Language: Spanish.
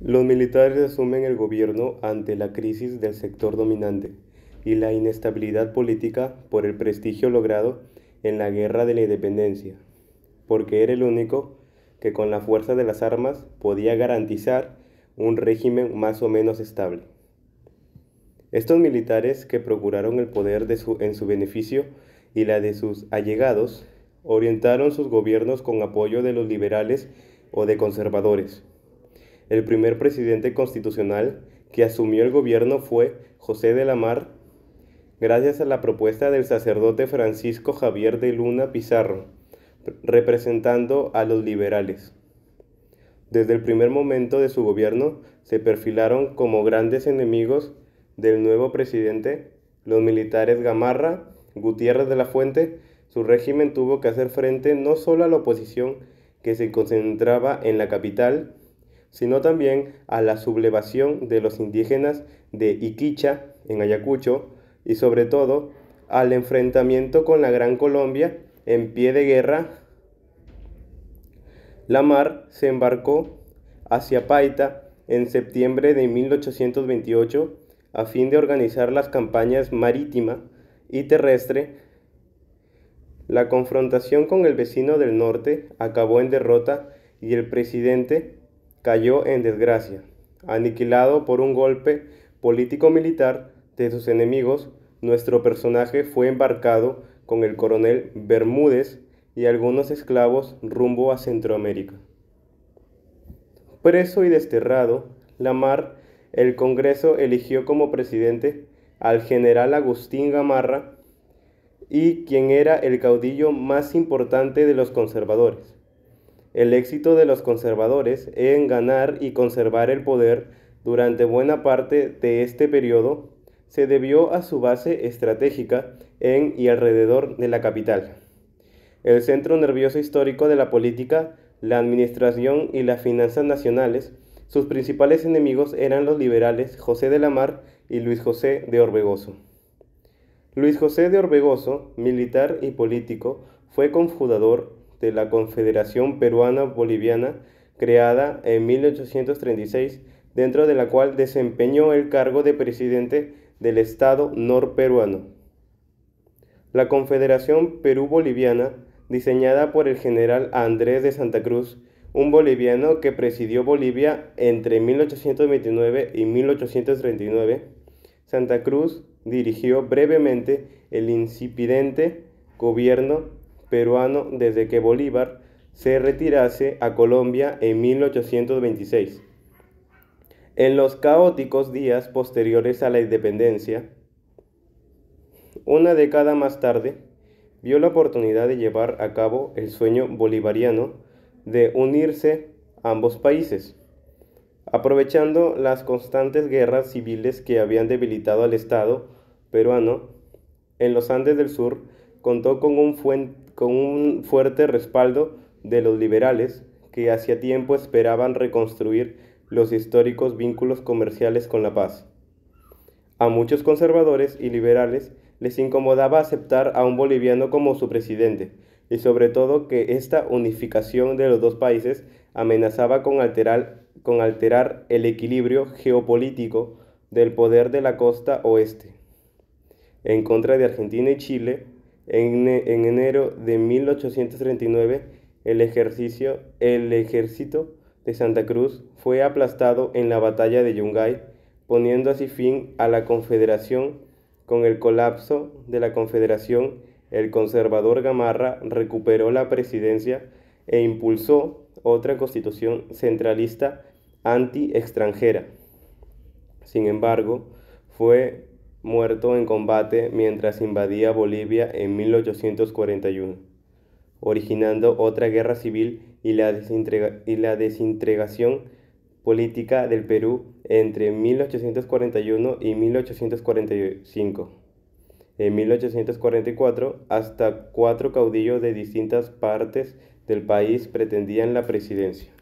Los militares asumen el gobierno ante la crisis del sector dominante y la inestabilidad política por el prestigio logrado en la guerra de la independencia, porque era el único que con la fuerza de las armas podía garantizar un régimen más o menos estable. Estos militares que procuraron el poder en su beneficio y la de sus allegados, orientaron sus gobiernos con apoyo de los liberales o de conservadores. El primer presidente constitucional que asumió el gobierno fue José de la Mar, gracias a la propuesta del sacerdote Francisco Javier de Luna Pizarro, representando a los liberales. Desde el primer momento de su gobierno se perfilaron como grandes enemigos del nuevo presidente los militares Gamarra, Gutiérrez de la Fuente, su régimen tuvo que hacer frente no solo a la oposición que se concentraba en la capital, sino también a la sublevación de los indígenas de Iquicha, en Ayacucho, y sobre todo al enfrentamiento con la Gran Colombia en pie de guerra. La mar se embarcó hacia Paita en septiembre de 1828 a fin de organizar las campañas marítima y terrestre la confrontación con el vecino del norte acabó en derrota y el presidente cayó en desgracia, aniquilado por un golpe político-militar de sus enemigos, nuestro personaje fue embarcado con el coronel Bermúdez y algunos esclavos rumbo a Centroamérica. Preso y desterrado, Lamar, el Congreso eligió como presidente al general Agustín Gamarra y quien era el caudillo más importante de los conservadores. El éxito de los conservadores en ganar y conservar el poder durante buena parte de este periodo se debió a su base estratégica en y alrededor de la capital. El centro nervioso histórico de la política, la administración y las finanzas nacionales, sus principales enemigos eran los liberales José de la Mar y Luis José de Orbegoso. Luis José de Orbegoso, militar y político, fue confundador de la Confederación Peruana Boliviana, creada en 1836, dentro de la cual desempeñó el cargo de presidente del Estado norperuano. La Confederación Perú-Boliviana, diseñada por el general Andrés de Santa Cruz, un boliviano que presidió Bolivia entre 1829 y 1839, Santa Cruz dirigió brevemente el incipiente gobierno peruano desde que Bolívar se retirase a Colombia en 1826. En los caóticos días posteriores a la independencia, una década más tarde, vio la oportunidad de llevar a cabo el sueño bolivariano de unirse ambos países, aprovechando las constantes guerras civiles que habían debilitado al Estado peruano en los Andes del Sur, contó con un, fuente con un fuerte respaldo de los liberales, que hacía tiempo esperaban reconstruir los históricos vínculos comerciales con la paz. A muchos conservadores y liberales les incomodaba aceptar a un boliviano como su presidente, y sobre todo que esta unificación de los dos países amenazaba con alterar, con alterar el equilibrio geopolítico del poder de la costa oeste. En contra de Argentina y Chile, en, enero de 1839, el, el ejército de Santa Cruz fue aplastado en la batalla de Yungay, poniendo así fin a la Confederación. Con el colapso de la Confederación, el conservador Gamarra recuperó la presidencia e impulsó otra constitución centralista anti-extranjera. Sin embargo, fue muerto en combate mientras invadía Bolivia en 1841, originando otra guerra civil y la, y desintegración política del Perú entre 1841 y 1845. En 1844, hasta cuatro caudillos de distintas partes del país pretendían la presidencia.